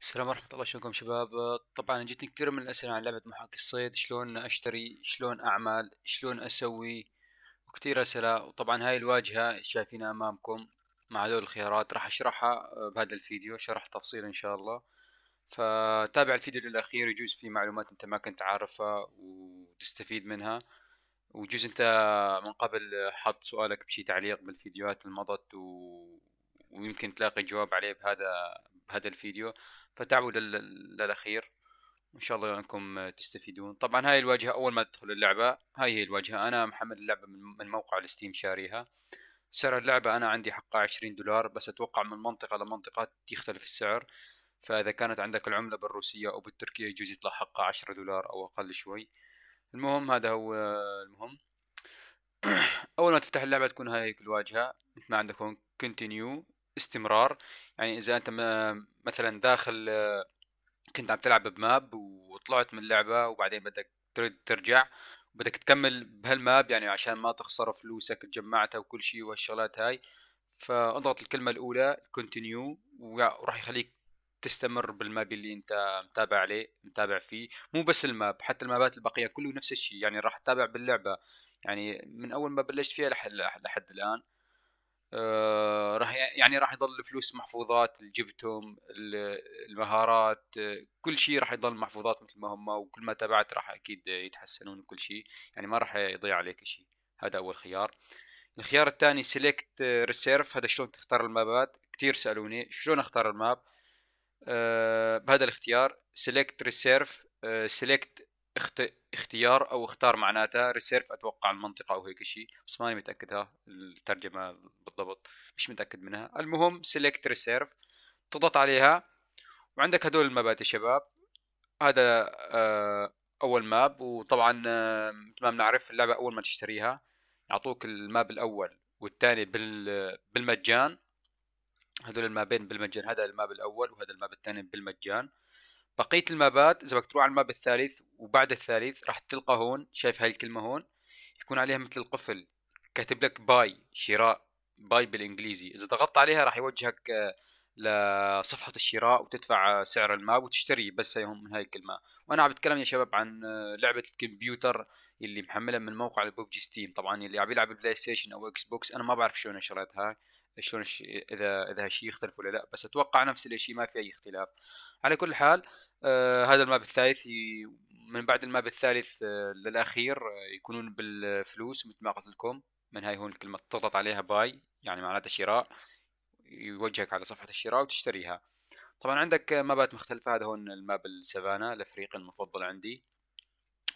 السلام ورحمة الله شلونكم شباب طبعا جتني كثير من الأسئلة عن لعبة محاكي الصيد شلون أشتري شلون أعمل شلون أسوي وكثير أسئلة وطبعا هاي الواجهة شايفينها أمامكم مع هذول الخيارات راح أشرحها بهذا الفيديو شرح تفصيل إن شاء الله فتابع الفيديو للأخير يجوز فيه معلومات أنت ما كنت عارفها وتستفيد منها وجوز أنت من قبل حط سؤالك بشي تعليق بالفيديوهات اللي مضت و... ويمكن تلاقي جواب عليه بهذا بهذا الفيديو فتعبوا للاخير ان شاء الله انكم تستفيدون طبعا هاي الواجهه اول ما تدخل اللعبه هاي هي الواجهه انا محمل اللعبه من موقع الستيم شاريها سعر اللعبه انا عندي حقها 20 دولار بس اتوقع من منطقه لمنطقه يختلف السعر فاذا كانت عندك العمله بالروسيه او بالتركيه يجوز يطلع حقها 10 دولار او اقل شوي المهم هذا هو المهم اول ما تفتح اللعبه تكون هاي الواجهه مثل ما عندك هون كونتينيو استمرار يعني اذا انت مثلا داخل كنت عم تلعب بماب وطلعت من اللعبه وبعدين بدك ترد ترجع بدك تكمل بهالماب يعني عشان ما تخسر فلوسك جمعتها وكل شيء وهالشغلات هاي فاضغط الكلمه الاولى كونتينيو وراح يخليك تستمر بالماب اللي انت متابع عليه متابع فيه مو بس الماب حتى المابات البقيه كله نفس الشيء يعني راح تتابع باللعبه يعني من اول ما بلشت فيها لحد, لحد الان آه، راح يعني راح يضل الفلوس محفوظات اللي جبتهم المهارات كل شيء راح يضل محفوظات مثل ما هم وكل ما تابعت راح اكيد يتحسنون وكل شيء يعني ما راح يضيع عليك شيء هذا اول خيار الخيار الثاني سيلكت ريسيرف هذا شلون تختار المابات كثير سالوني شلون اختار الماب آه بهذا الاختيار سيلكت ريسيرف سيلكت اخت... اختيار او اختار معناتها ريسيرف اتوقع المنطقه او هيك شيء بس ماني متاكدها الترجمه بالضبط مش متاكد منها المهم سيلكت ريسيرف تضغط عليها وعندك هدول المبات يا شباب هذا آه، اول ماب وطبعا آه، مثل ما بنعرف اللعبه اول ما تشتريها يعطوك الماب الاول والثاني بالمجان هذول المابين بالمجان هذا الماب الاول وهذا الماب الثاني بالمجان بقيه المابات اذا بدك تروح على الماب الثالث وبعد الثالث راح تلقى هون شايف هاي الكلمه هون يكون عليها مثل القفل كاتب لك باي شراء باي بالانجليزي اذا ضغطت عليها راح يوجهك آه، لصفحة الشراء وتدفع آه، سعر الماب وتشتري بس هيهم من هاي الكلمة وأنا عم بتكلم يا شباب عن آه، لعبة الكمبيوتر اللي محملها من موقع البوبجي ستيم طبعا اللي عم يلعب بلاي ستيشن أو إكس بوكس أنا ما بعرف شلون شريتها شلون إذا إذا هالشيء يختلف ولا لا بس أتوقع نفس الشيء ما في أي اختلاف على كل حال آه هذا الماب الثالث ي... من بعد الماب الثالث آه، للاخير آه، يكونون بالفلوس مثل ما قلت لكم من هاي هون الكلمه تضغط عليها باي يعني معناتها شراء يوجهك على صفحه الشراء وتشتريها طبعا عندك مابات مختلفه هذا هون الماب السافانا الافريقي المفضل عندي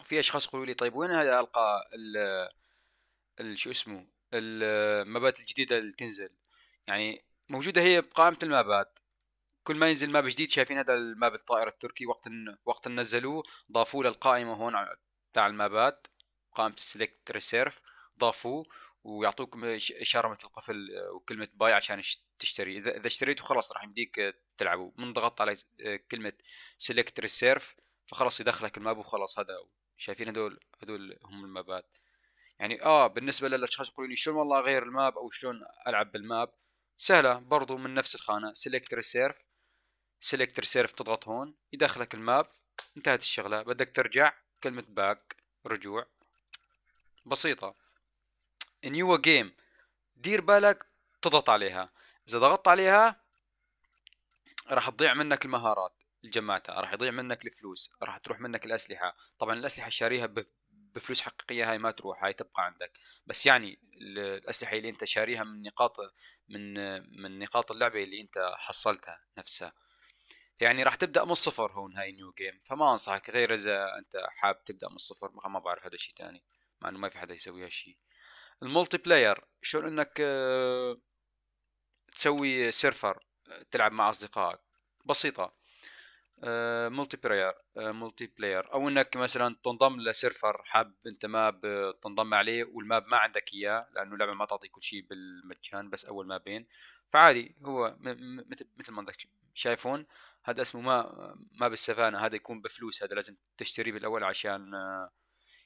في اشخاص يقولوا لي طيب وين هذا القى ال شو اسمه المابات الجديده اللي تنزل يعني موجوده هي بقائمه المابات كل ما ينزل ماب جديد شايفين هذا الماب الطائر التركي وقت وقت نزلوه ضافوه للقائمة هون تاع المابات قائمة السلكت ريسيرف ضافوه ويعطوك إشارة مثل القفل آه، وكلمة باي عشان تشتري إذا إذا اشتريته خلاص راح يمديك آه، تلعبه من ضغطت على آه، كلمة سيلكت ريسيرف فخلاص يدخلك الماب وخلاص هذا شايفين هدول هدول هم المابات يعني اه بالنسبه للاشخاص يقولون لي شلون والله اغير الماب او شلون العب بالماب سهله برضو من نفس الخانه سيلكت ريسيرف سيلكتر سيرف تضغط هون يدخلك الماب انتهت الشغله بدك ترجع كلمه باك رجوع بسيطه نيو جيم دير بالك تضغط عليها اذا ضغطت عليها راح تضيع منك المهارات الجماعة راح يضيع منك الفلوس راح تروح منك الأسلحة طبعا الأسلحة شاريها بفلوس حقيقية هاي ما تروح هاي تبقى عندك بس يعني الأسلحة اللي أنت شاريها من نقاط من من نقاط اللعبة اللي أنت حصلتها نفسها يعني راح تبدا من الصفر هون هاي نيو جيم فما انصحك غير اذا انت حاب تبدا من الصفر ما بعرف هذا شيء ثاني مع انه ما في حدا يسوي هالشيء الملتي بلاير شلون انك آه، تسوي سيرفر آه، تلعب مع اصدقائك بسيطه ملتي بلاير ملتي بلاير او انك مثلا تنضم لسيرفر حاب انت ماب تنضم عليه والماب ما عندك اياه لانه اللعبه ما تعطي كل شيء بالمجان بس اول ما بين فعادي هو مثل ما انك شايفون هذا اسمه ما ما بالسفانه هذا يكون بفلوس هذا لازم تشتريه بالاول عشان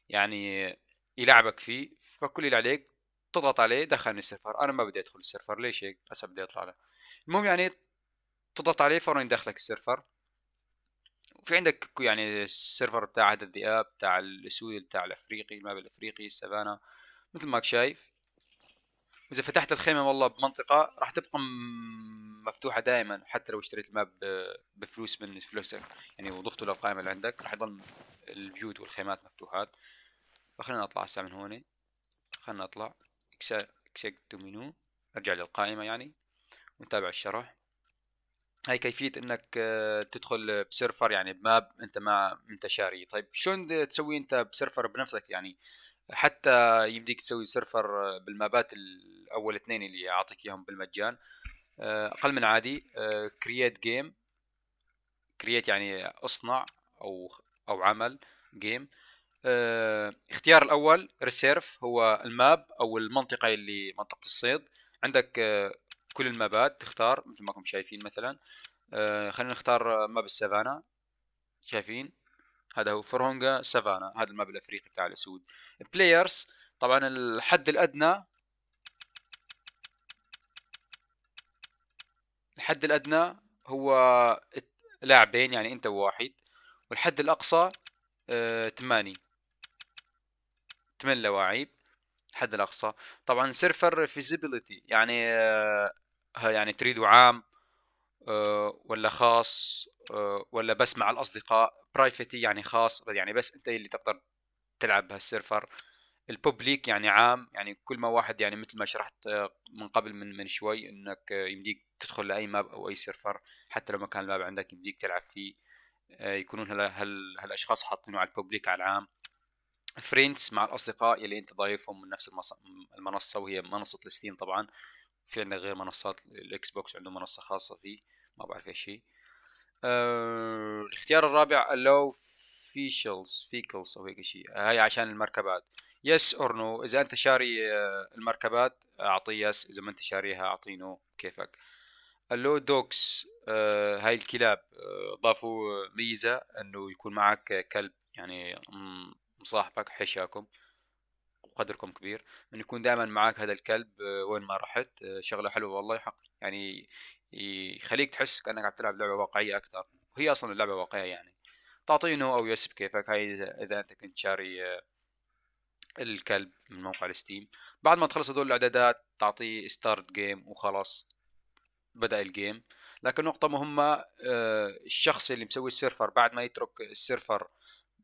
يعني يلعبك فيه فكل اللي عليك تضغط عليه دخلني السيرفر انا ما بدي ادخل السيرفر ليش هيك هسه بدي اطلع له المهم يعني تضغط عليه فورا يدخلك السيرفر وفي عندك يعني السيرفر بتاع هذا الذئاب بتاع الاسود بتاع الافريقي الماب الافريقي السفانه مثل ما شايف اذا فتحت الخيمه والله بمنطقه راح تبقى مفتوحه دائما حتى لو اشتريت الماب بفلوس من فلوسك يعني وضفته للقائمه اللي عندك راح يضل البيوت والخيمات مفتوحات فخلينا نطلع هسه من هون خلينا نطلع اكسكت دومينو ارجع للقائمه يعني ونتابع الشرح هاي كيفية انك آه، تدخل بسيرفر يعني بماب انت ما انت شاري طيب شلون تسوي انت بسيرفر بنفسك يعني حتى يمديك تسوي سيرفر بالمابات الاول اثنين اللي اعطيك اياهم بالمجان آه، اقل من عادي كرييت جيم كرييت يعني اصنع او او عمل جيم آه، اختيار الاول ريسيرف هو الماب او المنطقه اللي منطقه الصيد عندك آه، كل المابات تختار مثل ما كم شايفين مثلا خلينا نختار ماب السافانا شايفين هذا هو فرهونجا سافانا هذا الماب الافريقي بتاع الاسود بلايرز طبعا الحد الادنى الحد الادنى هو لاعبين يعني انت وواحد والحد الاقصى آه، ثمانية ثمان لواعيب الحد الاقصى طبعا سيرفر فيزيبيليتي يعني آه، يعني تريدوا عام آه، ولا خاص ولا بس مع الاصدقاء برايفتي يعني خاص يعني بس انت اللي تقدر تلعب بهالسيرفر الببليك يعني عام يعني كل ما واحد يعني مثل ما شرحت آه، من قبل من من شوي انك آه، يمديك تدخل لاي ماب او اي سيرفر حتى لو ما كان الماب عندك يمديك تلعب فيه آه، يكونون هل هل هالاشخاص حاطينه على الببليك على العام فريندز مع الاصدقاء اللي انت ضايفهم من نفس المنصه وهي منصه الستيم طبعا في عندنا غير منصات الاكس بوكس عنده منصه خاصه فيه ما بعرف ايش هي الاختيار الرابع اللو فيشلز فيكلز او هيك شيء هاي عشان المركبات يس اور نو اذا انت شاري آه، المركبات اعطيه يس اذا ما انت شاريها اعطيه نو كيفك اللو آه، دوكس هاي الكلاب آه، ضافوا ميزه انه يكون معك كلب يعني مصاحبك حشاكم وقدركم كبير انه يكون دائما معك هذا الكلب وين ما رحت شغله حلوه والله حق يعني يخليك تحس كانك عم تلعب لعبه واقعيه اكثر وهي اصلا اللعبه واقعيه يعني تعطينه او يس بكيفك هاي اذا انت كنت شاري آه، الكلب من موقع الستيم بعد ما تخلص هذول الاعدادات تعطيه ستارت جيم وخلاص بدا الجيم لكن نقطة مهمة آه، الشخص اللي مسوي السيرفر بعد ما يترك السيرفر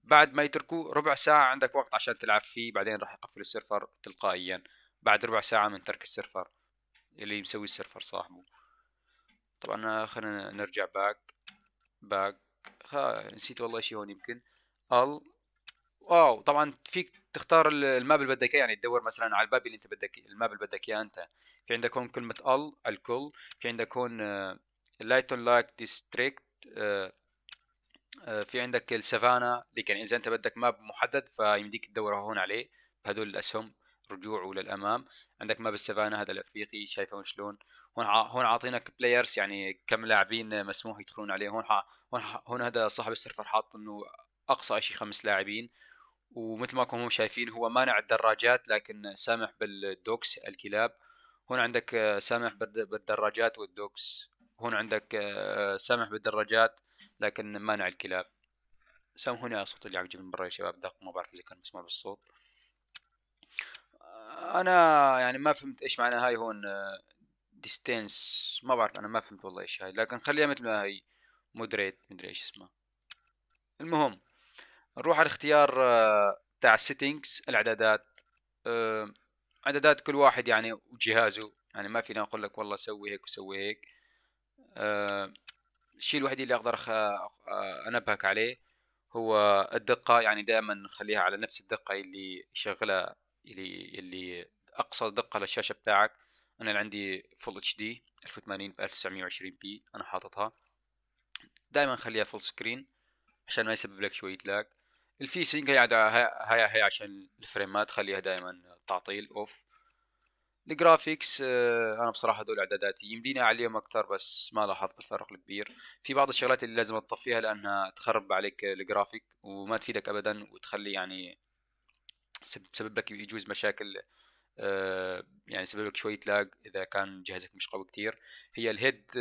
بعد ما يتركه ربع ساعة عندك وقت عشان تلعب فيه بعدين راح يقفل السيرفر تلقائيا بعد ربع ساعة من ترك السيرفر اللي مسوي السيرفر صاحبه طبعا آه، خلينا نرجع باك باك ها نسيت والله شيء هون يمكن ال واو طبعا فيك تختار الماب اللي بدك اياه يعني تدور مثلا على الباب اللي انت بدك الماب اللي بدك اياه انت في عندك هون كلمه ال الكل في عندك هون لايتون لايك ديستريكت في عندك السافانا لكن اذا انت بدك ماب محدد فيمديك تدور هون عليه بهدول الاسهم رجوعه للامام عندك ماب السفانا هذا الافريقي شايفه شلون هون هون عاطينك بلايرز يعني كم لاعبين مسموح يدخلون عليه هون هون, هون هذا صاحب السيرفر حاط انه اقصى شيء خمس لاعبين ومثل ما كنتم شايفين هو مانع الدراجات لكن سامح بالدوكس الكلاب هون عندك آه، سامح بالدراجات والدوكس هون عندك آه، سامح بالدراجات لكن مانع الكلاب سامحوني على صوت اللي عم يجي من برا يا شباب دق ما بعرف اذا كان مسموع بالصوت انا يعني ما فهمت ايش معنى هاي هون ديستنس آه، ما بعرف انا ما فهمت والله ايش هاي لكن خليها مثل ما هي مودريت مدري ايش اسمها المهم نروح على الاختيار آه، تاع السيتنجز الاعدادات آه، اعدادات كل واحد يعني وجهازه يعني ما فينا اقول لك والله سوي هيك وسوي هيك الشيء الوحيد اللي اقدر انبهك عليه هو الدقة يعني دائما خليها على نفس الدقة اللي شغلها اللي اللي اقصى دقه للشاشه بتاعك انا اللي عندي فول اتش دي 1080 ب 1920 بي انا حاططها دائما خليها فول سكرين عشان ما يسبب لك شويه لاج الفي سينك هي هي هي عشان الفريمات خليها دائما تعطيل اوف الجرافيكس آه، انا بصراحه هذول اعداداتي يمديني اعليهم اكثر بس ما لاحظت الفرق الكبير في بعض الشغلات اللي لازم تطفيها لانها تخرب عليك الجرافيك وما تفيدك ابدا وتخلي يعني سبب لك يجوز مشاكل آه، يعني سبب لك شويه لاج اذا كان جهازك مش قوي كتير هي الهيد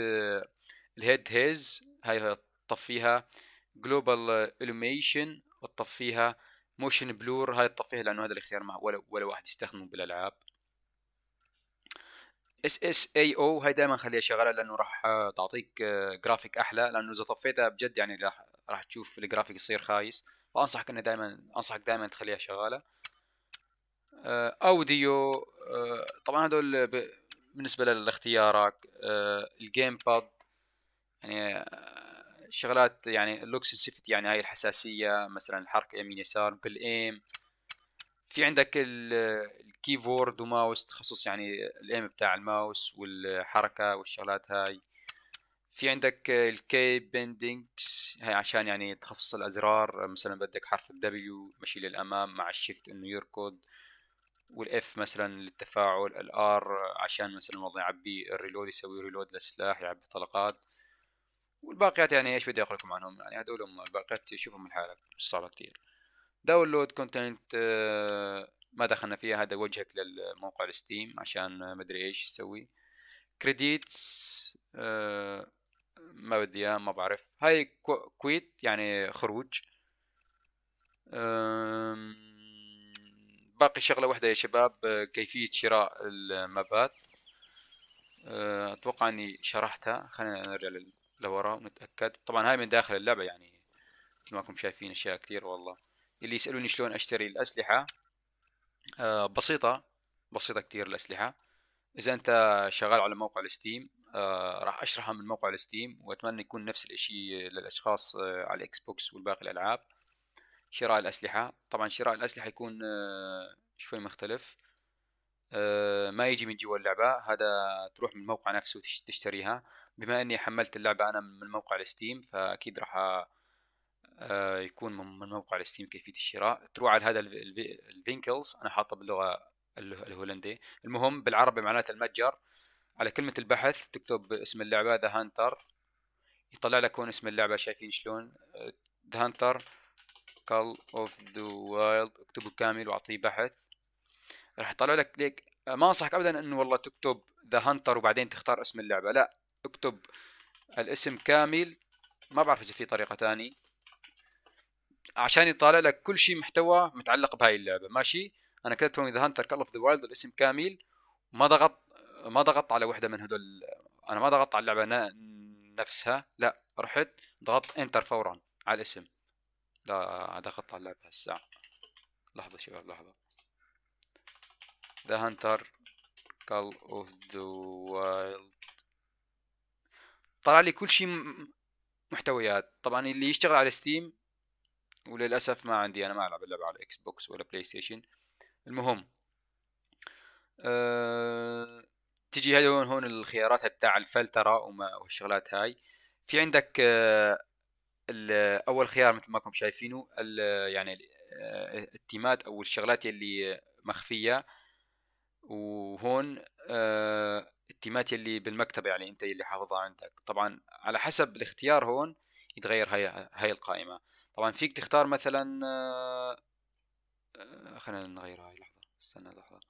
الهيد هيز هاي تطفيها جلوبال الوميشن وتطفيها موشن بلور هاي تطفيها لانه هذا الاختيار ما ولا ولا واحد يستخدمه بالالعاب اس اس اي او هاي دائما خليها شغاله لانه راح آه، تعطيك جرافيك آه، احلى لانه اذا طفيتها بجد يعني راح تشوف الجرافيك يصير خايس فانصحك انه دائما انصحك دائما تخليها شغاله آه، اوديو آه، طبعا هذول بالنسبه لاختيارك آه، الجيم باد يعني شغلات يعني اللوك سيفت يعني هاي الحساسيه مثلا الحركه يمين يسار بالايم في عندك الكيبورد وماوس تخصص يعني الايم بتاع الماوس والحركه والشغلات هاي في عندك الكي بندنجز هاي عشان يعني تخصص الازرار مثلا بدك حرف الدبليو مشي للامام مع الشيفت انه يركض والاف مثلا للتفاعل الار عشان مثلا والله يعبي الريلود يسوي ريلود للسلاح يعبي طلقات والباقيات يعني ايش بدي اقول لكم عنهم يعني هذول هم الباقيات شوفهم لحالك مش صعبه كتير داونلود كونتنت آه، ما دخلنا فيها هذا وجهك للموقع الستيم عشان مدري ايش يسوي كريديتس آه، ما بدي اياه ما بعرف هاي كويت يعني خروج باقي شغله واحده يا شباب آه، كيفيه شراء المابات آه، اتوقع اني شرحتها خلينا نرجع لورا ونتاكد طبعا هاي من داخل اللعبه يعني مثل ما انكم شايفين اشياء كثير والله اللي يسالوني شلون اشتري الاسلحه آه، بسيطه بسيطه كثير الاسلحه اذا انت شغال على موقع الستيم راح اشرحها من موقع الستيم واتمنى يكون نفس الاشي للاشخاص على الاكس بوكس والباقي الالعاب شراء الأسلحة طبعا شراء الأسلحة يكون آه، شوي مختلف آه، ما يجي من جوا اللعبة هذا تروح من الموقع نفسه تشتريها بما أني حملت اللعبة أنا من موقع الستيم فأكيد راح آه، يكون من موقع الستيم كيفية الشراء تروح على هذا الفينكلز أنا حاطه باللغة الهولندية المهم بالعربي معناته المتجر على كلمة البحث تكتب اسم اللعبة ذا هانتر يطلع لك هون اسم اللعبة شايفين شلون ذا هانتر كال of the wild اكتبه كامل واعطيه بحث راح يطلع لك ليك ما انصحك ابدا انه والله تكتب ذا هانتر وبعدين تختار اسم اللعبه لا اكتب الاسم كامل ما بعرف اذا في طريقه ثانيه عشان يطالع لك كل شيء محتوى متعلق بهاي اللعبه ماشي انا كتبت ذا هانتر كال اوف ذا وايلد الاسم كامل ما ضغط ما ضغطت على وحده من هدول انا ما ضغطت على اللعبه نفسها لا رحت ضغطت انتر فورا على الاسم لا هذا خط على اللعب هسه لحظة شباب لحظة The Hunter Call of the Wild طلع لي كل شيء محتويات طبعا اللي يشتغل على ستيم وللأسف ما عندي أنا ما ألعب اللعبة على إكس بوكس ولا بلاي ستيشن المهم أه... تجي هون هون الخيارات تاع الفلترة وما والشغلات هاي في عندك أه... اول خيار مثل ما كنتم شايفينه يعني آه، التيمات او الشغلات اللي مخفيه وهون آه، التيمات اللي بالمكتبه يعني انت اللي حافظها عندك طبعا على حسب الاختيار هون يتغير هاي هاي القائمه طبعا فيك تختار مثلا آه، خلينا نغير هاي لحظه استنى لحظه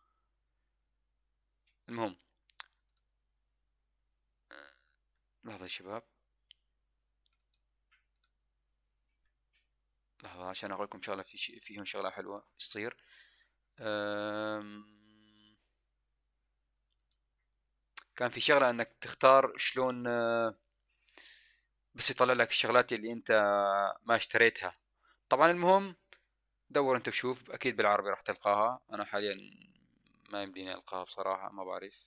المهم لحظه يا شباب لحظة عشان أقول لكم شغلة في شي... فيهم شغلة حلوة تصير أم... كان في شغلة انك تختار شلون آه، بس يطلع لك الشغلات اللي انت ما اشتريتها طبعا المهم دور انت وشوف اكيد بالعربي راح تلقاها انا حاليا ما يمديني القاها بصراحة ما بعرف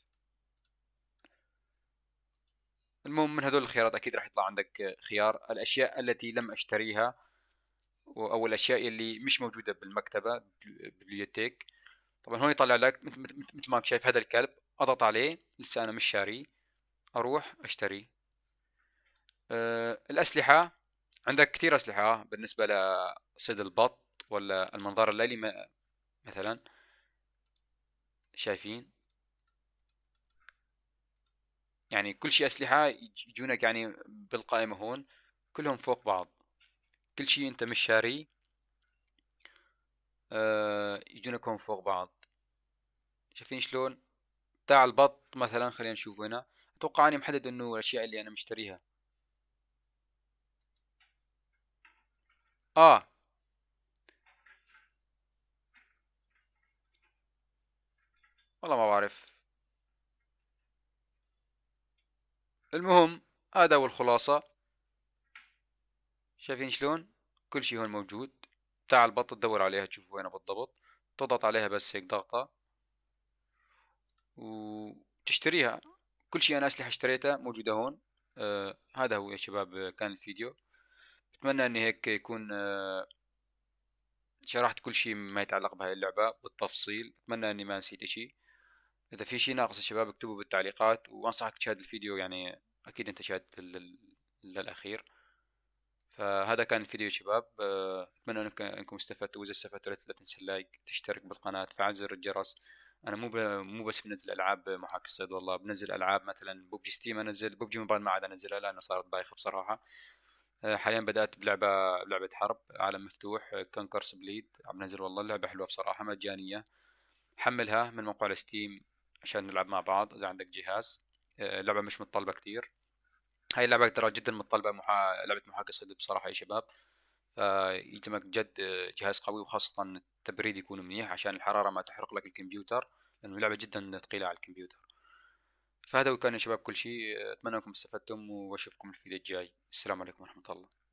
المهم من هذول الخيارات اكيد راح يطلع عندك خيار الاشياء التي لم اشتريها او الاشياء اللي مش موجوده بالمكتبه بالبيbliothèque طبعا هون يطلع لك مثل ما شايف هذا الكلب اضغط عليه لسه انا مش شاريه اروح اشتري أه الاسلحه عندك كثير اسلحه بالنسبه لصيد البط ولا المنظار الليلي مثلا شايفين يعني كل شيء اسلحه يجونك يعني بالقائمه هون كلهم فوق بعض كل شيء انت مش شاريه آه يجونكم فوق بعض شايفين شلون تاع البط مثلا خلينا نشوف هنا اتوقع اني محدد انه الاشياء اللي انا مشتريها اه والله ما بعرف المهم هذا هو الخلاصة شايفين شلون كل شيء هون موجود بتاع البط تدور عليها تشوف وينها بالضبط تضغط عليها بس هيك ضغطة وتشتريها كل شيء أنا أسلحة اشتريتها موجودة هون آه هذا هو يا شباب آه، كان الفيديو بتمنى أني هيك يكون آه شرحت كل شيء ما يتعلق بهاي اللعبة بالتفصيل بتمنى أني ما نسيت شيء إذا في شيء ناقص يا شباب اكتبوا بالتعليقات وأنصحك تشاهد الفيديو يعني أكيد أنت شاهد للأخير فهذا كان الفيديو شباب آه، اتمنى انكم استفدتوا واذا استفدتوا لا تنسى اللايك تشترك بالقناه تفعل زر الجرس انا مو ب... مو بس بنزل العاب محاكي الصيد والله بنزل العاب مثلا ببجي ستيم انزل ببجي موبايل ما عاد انزلها لانه صارت بايخه بصراحه آه، حاليا بدات بلعبه لعبه حرب عالم مفتوح كونكرس آه، بليد عم نزل والله لعبه حلوه بصراحه مجانيه حملها من موقع الستيم عشان نلعب مع بعض اذا عندك جهاز اللعبه مش متطلبه كتير هاي اللعبة ترى جدا متطلبة محا... لعبة محاكاة صدق بصراحة يا شباب فيلزمك جد جهاز قوي وخاصة التبريد يكون منيح عشان الحرارة ما تحرق لك الكمبيوتر لأنه لعبة جدا ثقيلة على الكمبيوتر فهذا كان يا شباب كل شيء أتمنى أنكم استفدتم وأشوفكم الفيديو الجاي السلام عليكم ورحمة الله